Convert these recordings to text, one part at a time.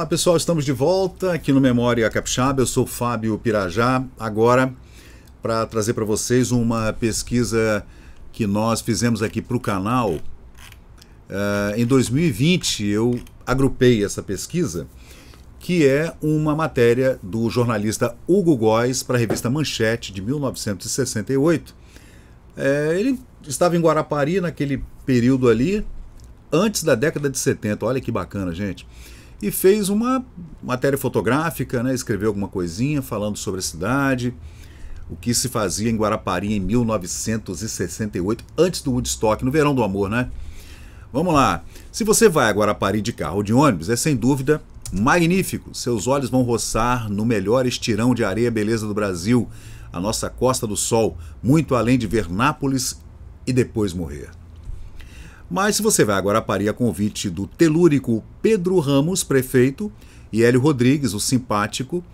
Olá pessoal, estamos de volta aqui no Memória Capixaba. Eu sou Fábio Pirajá, agora para trazer para vocês uma pesquisa que nós fizemos aqui para o canal. Uh, em 2020 eu agrupei essa pesquisa, que é uma matéria do jornalista Hugo Góes para a revista Manchete de 1968. Uh, eh, ele estava em Guarapari naquele período ali, antes da década de 70. Olha que bacana, gente e fez uma matéria fotográfica, né? escreveu alguma coisinha falando sobre a cidade, o que se fazia em Guarapari em 1968, antes do Woodstock, no verão do amor, né? Vamos lá. Se você vai a Guarapari de carro ou de ônibus, é sem dúvida magnífico. Seus olhos vão roçar no melhor estirão de areia beleza do Brasil, a nossa Costa do Sol, muito além de ver Nápoles e depois morrer. Mas você vai agora parir a convite do telúrico Pedro Ramos, prefeito, e Hélio Rodrigues, o simpático,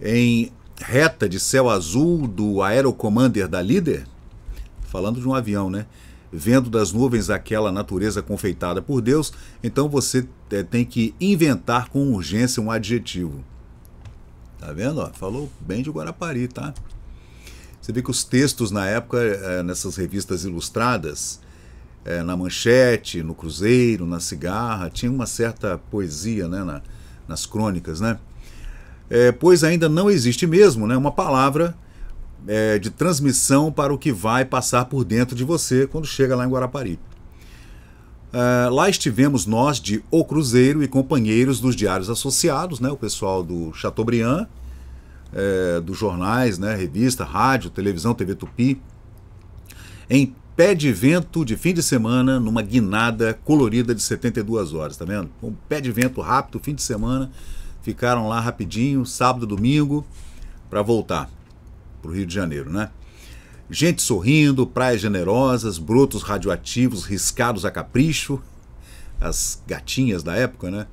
em reta de céu azul do Aerocommander da Líder, falando de um avião, né? Vendo das nuvens aquela natureza confeitada por Deus, então você eh, tem que inventar com urgência um adjetivo. Tá vendo? falou bem de Guarapari, tá? Você vê que os textos na época, eh, nessas revistas ilustradas, é, na manchete, no cruzeiro, na cigarra, tinha uma certa poesia né, na, nas crônicas, né? É, pois ainda não existe mesmo né, uma palavra é, de transmissão para o que vai passar por dentro de você quando chega lá em Guarapari. É, lá estivemos nós de O Cruzeiro e companheiros dos diários associados, né, o pessoal do Chateaubriand, é, dos jornais, né, revista, rádio, televisão, TV Tupi, em pé de vento de fim de semana, numa guinada colorida de 72 horas, tá vendo? Um pé de vento rápido, fim de semana, ficaram lá rapidinho, sábado, domingo, para voltar para o Rio de Janeiro, né? Gente sorrindo, praias generosas, brotos radioativos riscados a capricho, as gatinhas da época, né?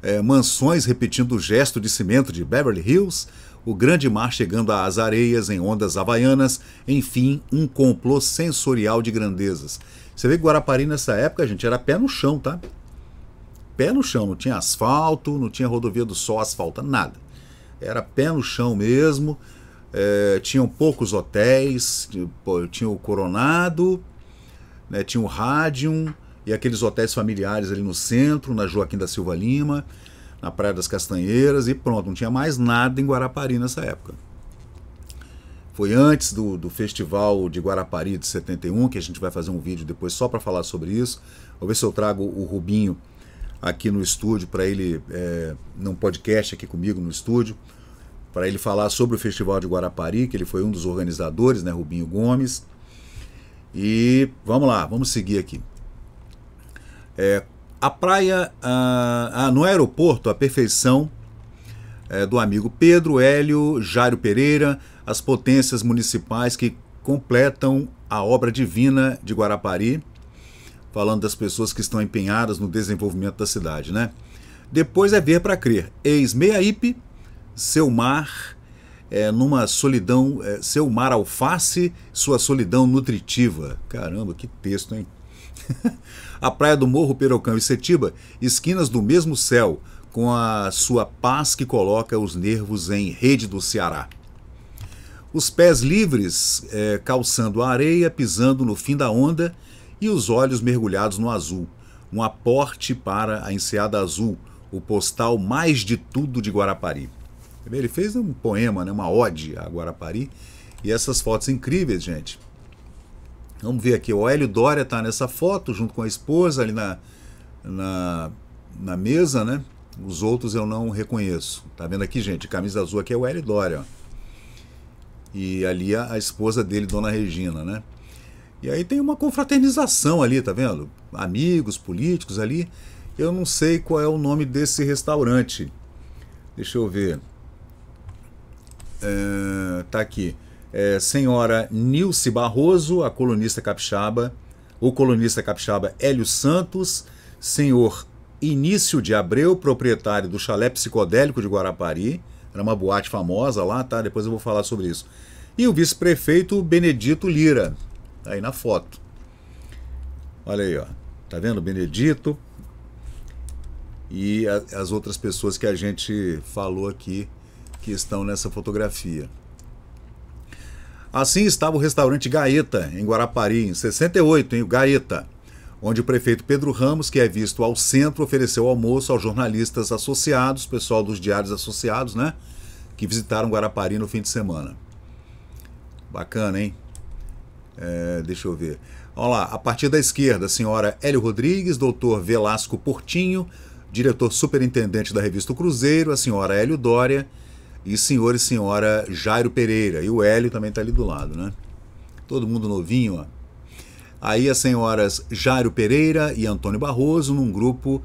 É, mansões repetindo o gesto de cimento de Beverly Hills, o grande mar chegando às areias em ondas havaianas, enfim, um complô sensorial de grandezas. Você vê que Guarapari nessa época, gente, era pé no chão, tá? Pé no chão, não tinha asfalto, não tinha rodovia do sol, asfalto, nada. Era pé no chão mesmo, é, tinham poucos hotéis, tinha o Coronado, né, tinha o Radium e aqueles hotéis familiares ali no centro, na Joaquim da Silva Lima na Praia das Castanheiras e pronto, não tinha mais nada em Guarapari nessa época. Foi antes do, do festival de Guarapari de 71, que a gente vai fazer um vídeo depois só para falar sobre isso. Vou ver se eu trago o Rubinho aqui no estúdio para ele, é, num podcast aqui comigo no estúdio, para ele falar sobre o festival de Guarapari, que ele foi um dos organizadores, né, Rubinho Gomes. E vamos lá, vamos seguir aqui. É, a praia, ah, ah, no aeroporto, a perfeição é, do amigo Pedro Hélio Jário Pereira, as potências municipais que completam a obra divina de Guarapari, falando das pessoas que estão empenhadas no desenvolvimento da cidade, né? Depois é ver para crer. Eis Meiaípe, seu mar, é, numa solidão, é, seu mar alface, sua solidão nutritiva. Caramba, que texto, hein? a praia do Morro Perocão e Setiba, esquinas do mesmo céu, com a sua paz que coloca os nervos em rede do Ceará. Os pés livres, é, calçando a areia, pisando no fim da onda e os olhos mergulhados no azul. Um aporte para a Enseada Azul, o postal mais de tudo de Guarapari. Ele fez um poema, né, uma ode a Guarapari. E essas fotos incríveis, gente, Vamos ver aqui, o Hélio Dória está nessa foto junto com a esposa ali na, na, na, mesa, né? Os outros eu não reconheço. Tá vendo aqui, gente? Camisa azul aqui é o Hélio Dória. Ó. E ali a, a esposa dele, Dona Regina, né? E aí tem uma confraternização ali, tá vendo? Amigos, políticos ali. Eu não sei qual é o nome desse restaurante. Deixa eu ver. É, tá aqui é, senhora Nilce Barroso, a colunista capixaba, o colunista capixaba Hélio Santos, senhor Início de Abreu, proprietário do Chalé Psicodélico de Guarapari, era uma boate famosa lá, tá? Depois eu vou falar sobre isso. E o vice-prefeito Benedito Lira, tá aí na foto. Olha aí, ó. Tá vendo? Benedito e a, as outras pessoas que a gente falou aqui que estão nessa fotografia. Assim estava o restaurante Gaeta, em Guarapari, em 68, em Gaeta, onde o prefeito Pedro Ramos, que é visto ao centro, ofereceu almoço aos jornalistas associados, pessoal dos diários associados, né? Que visitaram Guarapari no fim de semana. Bacana, hein? É, deixa eu ver. Olha lá, a partir da esquerda, senhora Hélio Rodrigues, doutor Velasco Portinho, diretor superintendente da revista Cruzeiro, a senhora Hélio Dória, e senhor e senhora Jairo Pereira. E o Hélio também está ali do lado, né? Todo mundo novinho, ó. Aí as senhoras Jairo Pereira e Antônio Barroso num grupo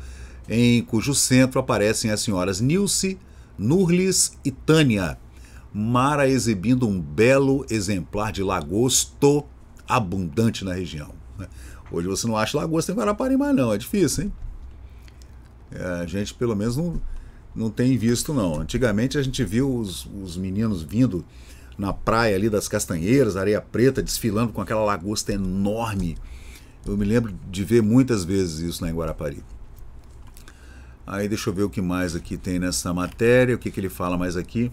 em cujo centro aparecem as senhoras Nilce, Nurlis e Tânia. Mara exibindo um belo exemplar de lagosto abundante na região. Né? Hoje você não acha lagosta em Guaraparimá, não. É difícil, hein? É, a gente, pelo menos, não não tem visto, não. Antigamente a gente viu os, os meninos vindo na praia ali das Castanheiras, Areia Preta, desfilando com aquela lagosta enorme. Eu me lembro de ver muitas vezes isso lá em Guarapari. Aí deixa eu ver o que mais aqui tem nessa matéria, o que, que ele fala mais aqui.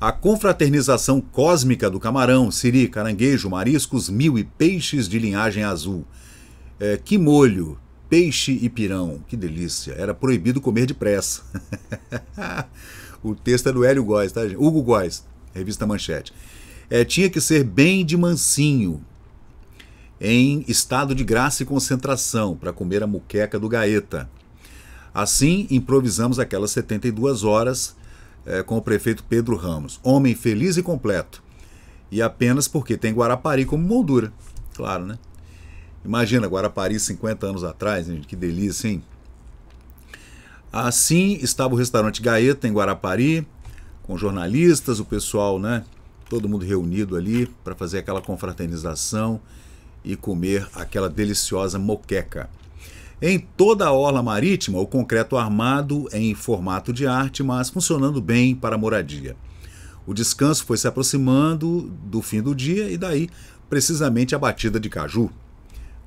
A confraternização cósmica do camarão, siri, caranguejo, mariscos, mil e peixes de linhagem azul. É, que molho! peixe e pirão. Que delícia. Era proibido comer depressa. o texto é do Hélio Góes, tá, gente? Hugo Góes, revista Manchete. É, tinha que ser bem de mansinho, em estado de graça e concentração, para comer a muqueca do Gaeta. Assim, improvisamos aquelas 72 horas é, com o prefeito Pedro Ramos. Homem feliz e completo. E apenas porque tem Guarapari como moldura. Claro, né? Imagina, Guarapari 50 anos atrás, hein? que delícia, hein? Assim estava o restaurante Gaeta em Guarapari, com jornalistas, o pessoal, né? Todo mundo reunido ali para fazer aquela confraternização e comer aquela deliciosa moqueca. Em toda a orla marítima, o concreto armado em formato de arte, mas funcionando bem para a moradia. O descanso foi se aproximando do fim do dia e daí, precisamente, a batida de caju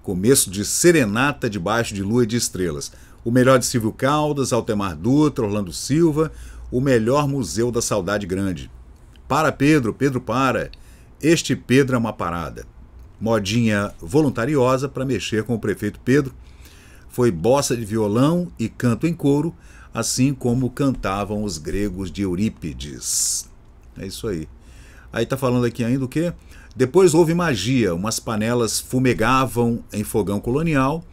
começo de Serenata debaixo de Lua e de Estrelas. O melhor de Silvio Caldas, Altemar Dutra, Orlando Silva, o melhor museu da saudade grande. Para Pedro, Pedro para. Este Pedro é uma parada. Modinha voluntariosa para mexer com o prefeito Pedro. Foi bossa de violão e canto em coro, assim como cantavam os gregos de Eurípides. É isso aí. Aí tá falando aqui ainda o quê? Depois houve magia, umas panelas fumegavam em fogão colonial,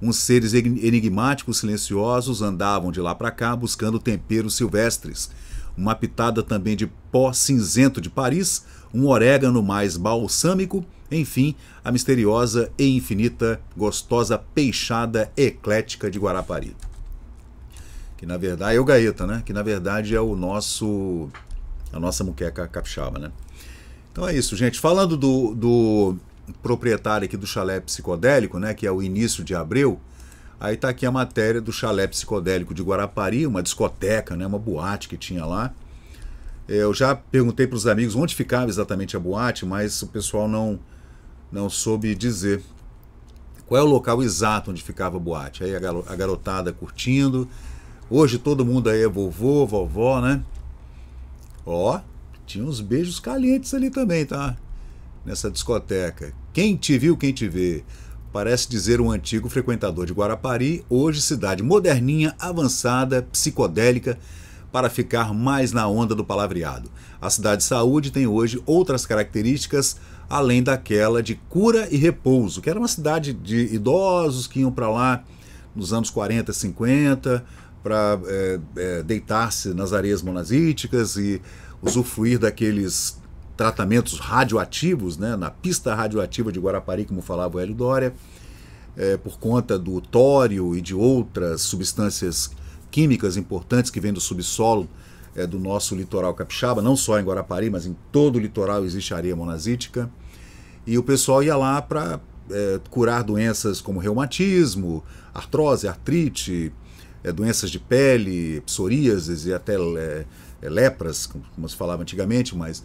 uns seres enigmáticos silenciosos andavam de lá para cá buscando temperos silvestres, uma pitada também de pó cinzento de Paris, um orégano mais balsâmico, enfim, a misteriosa e infinita, gostosa peixada eclética de Guarapari. Que na verdade é o gaeta, né? Que na verdade é o nosso a nossa muqueca capixaba, né? Então é isso, gente. Falando do, do proprietário aqui do chalé psicodélico, né, que é o início de abril, aí tá aqui a matéria do chalé psicodélico de Guarapari, uma discoteca, né, uma boate que tinha lá. Eu já perguntei para os amigos onde ficava exatamente a boate, mas o pessoal não não soube dizer qual é o local exato onde ficava a boate. Aí a garotada curtindo. Hoje todo mundo aí é vovô, vovó, né? Ó, tinha uns beijos calientes ali também, tá? Nessa discoteca. Quem te viu, quem te vê. Parece dizer um antigo frequentador de Guarapari, hoje cidade moderninha, avançada, psicodélica, para ficar mais na onda do palavreado. A cidade de saúde tem hoje outras características além daquela de cura e repouso, que era uma cidade de idosos que iam para lá nos anos 40, 50 para é, é, deitar-se nas areias monazíticas e usufruir daqueles tratamentos radioativos, né, na pista radioativa de Guarapari, como falava o Hélio Dória, é, por conta do tório e de outras substâncias químicas importantes que vêm do subsolo é, do nosso litoral capixaba, não só em Guarapari, mas em todo o litoral existe areia monazítica. E o pessoal ia lá para é, curar doenças como reumatismo, artrose, artrite, é, doenças de pele, psoríases e até é, é lepras, como se falava antigamente, mas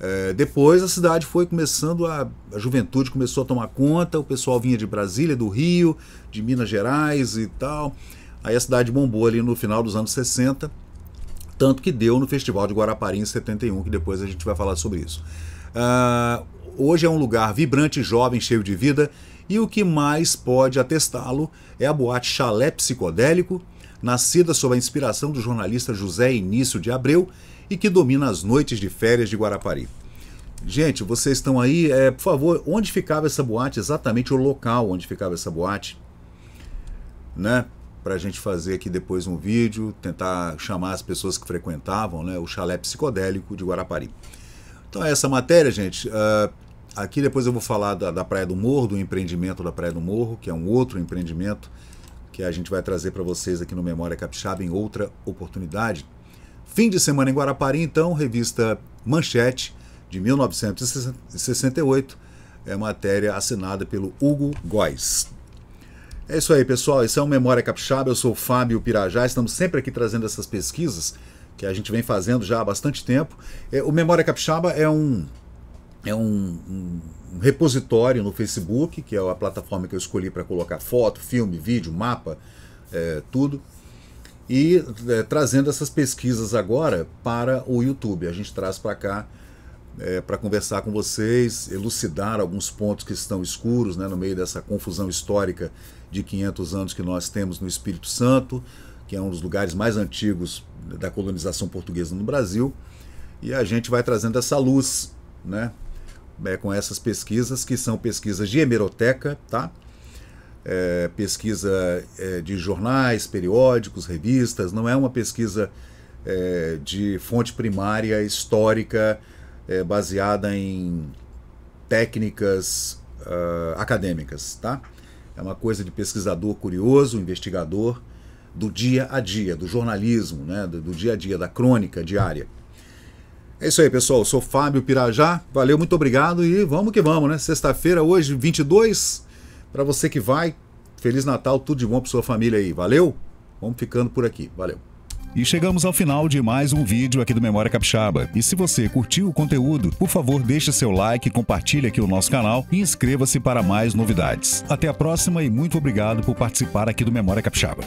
é, depois a cidade foi começando, a, a juventude começou a tomar conta, o pessoal vinha de Brasília, do Rio, de Minas Gerais e tal. Aí a cidade bombou ali no final dos anos 60, tanto que deu no Festival de Guarapari em 71, que depois a gente vai falar sobre isso. Uh, hoje é um lugar vibrante, jovem, cheio de vida, e o que mais pode atestá-lo é a boate Chalé Psicodélico, nascida sob a inspiração do jornalista José Início de Abreu e que domina as noites de férias de Guarapari. Gente, vocês estão aí, é, por favor, onde ficava essa boate, exatamente o local onde ficava essa boate, né? a gente fazer aqui depois um vídeo, tentar chamar as pessoas que frequentavam, né? O chalé psicodélico de Guarapari. Então, essa matéria, gente, uh, aqui depois eu vou falar da, da Praia do Morro, do empreendimento da Praia do Morro, que é um outro empreendimento que a gente vai trazer para vocês aqui no Memória Capixaba em outra oportunidade. Fim de semana em Guarapari, então, revista Manchete, de 1968, é matéria assinada pelo Hugo Góes. É isso aí, pessoal. Esse é o Memória Capixaba. Eu sou o Fábio Pirajá. Estamos sempre aqui trazendo essas pesquisas que a gente vem fazendo já há bastante tempo. É, o Memória Capixaba é um é um, um, repositório no Facebook, que é a plataforma que eu escolhi para colocar foto, filme, vídeo, mapa, é, tudo. E é, trazendo essas pesquisas agora para o YouTube. A gente traz para cá é, para conversar com vocês, elucidar alguns pontos que estão escuros né, no meio dessa confusão histórica de 500 anos que nós temos no Espírito Santo, que é um dos lugares mais antigos da colonização portuguesa no Brasil. E a gente vai trazendo essa luz né, é, com essas pesquisas, que são pesquisas de hemeroteca, tá? É, pesquisa é, de jornais, periódicos, revistas, não é uma pesquisa é, de fonte primária histórica é, baseada em técnicas uh, acadêmicas, tá? É uma coisa de pesquisador curioso, investigador, do dia a dia, do jornalismo, né? do, do dia a dia, da crônica diária. É isso aí, pessoal. Eu sou Fábio Pirajá. Valeu, muito obrigado e vamos que vamos, né? Sexta-feira, hoje, 22. Para você que vai, Feliz Natal, tudo de bom para sua família aí. Valeu? Vamos ficando por aqui. Valeu. E chegamos ao final de mais um vídeo aqui do Memória Capixaba. E se você curtiu o conteúdo, por favor, deixe seu like, compartilhe aqui o nosso canal e inscreva-se para mais novidades. Até a próxima e muito obrigado por participar aqui do Memória Capixaba.